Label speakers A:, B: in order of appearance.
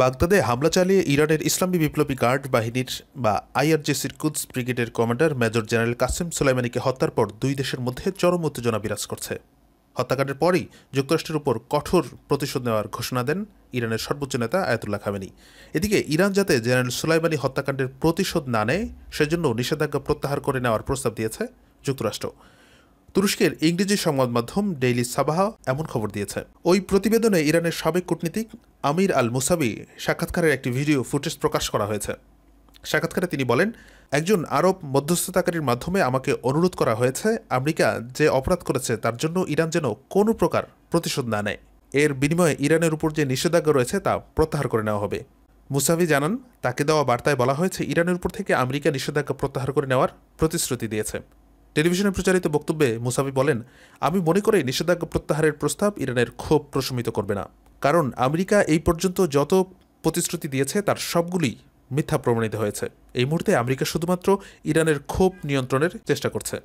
A: বাগদাদে হামলা চালিয়ে ইরানের ইসলামী বিপ্লবী গার্ড বাহিনীর বা আইআরজেসির কুদস ব্রিগেডের কমান্ডার মেজর জেনারেল কাসিম সোলাইমানিকে হত্যার পর দুই দেশের মধ্যে চরম উত্তেজনা বিরাজ করছে হত্যাকাণ্ডের পরই যুক্তরাষ্ট্রের উপর কঠোর প্রতিশোধ নেওয়ার ঘোষণা দেন ইরানের সর্বোচ্চ নেতা আয়াতুল্লাহ খামেনি এদিকে ইরান যাতে জেনারেল সুলাইমানি হত্যাকাণ্ডের প্রতিশোধ না নেয় সেজন্য নিষেধাজ্ঞা প্রত্যাহার করে নেওয়ার প্রস্তাব দিয়েছে যুক্তরাষ্ট্র তুরস্কের ইংরেজি সংবাদ মাধ্যম ডেইলি সাবাহ এমন খবর দিয়েছে ওই প্রতিবেদনে ইরানের সাবেক কূটনীতিক আমির আল মুসাবি সাক্ষাৎকারের একটি ভিডিও ফুটেজ প্রকাশ করা হয়েছে সাক্ষাৎকারে তিনি বলেন একজন আরব মধ্যস্থতাকারীর মাধ্যমে আমাকে অনুরোধ করা হয়েছে আমেরিকা যে অপরাধ করেছে তার জন্য ইরান যেন কোনো প্রকার প্রতিশোধ না নেয় এর বিনিময়ে ইরানের উপর যে নিষেধাজ্ঞা রয়েছে তা প্রত্যাহার করে নেওয়া হবে মুসাভি জানান তাকে দেওয়া বার্তায় বলা হয়েছে ইরানের উপর থেকে আমেরিকা নিষেধাজ্ঞা প্রত্যাহার করে নেওয়ার প্রতিশ্রুতি দিয়েছে টেলিভিশনে প্রচারিত বক্তব্যে মুসাবি বলেন আমি মনে করি নিষেধাজ্ঞা প্রত্যাহারের প্রস্তাব ইরানের ক্ষোভ প্রশমিত করবে না কারণ আমেরিকা এই পর্যন্ত যত প্রতিশ্রুতি দিয়েছে তার সবগুলি মিথ্যা প্রমাণিত হয়েছে এই মুহূর্তে আমেরিকা শুধুমাত্র ইরানের ক্ষোভ নিয়ন্ত্রণের চেষ্টা করছে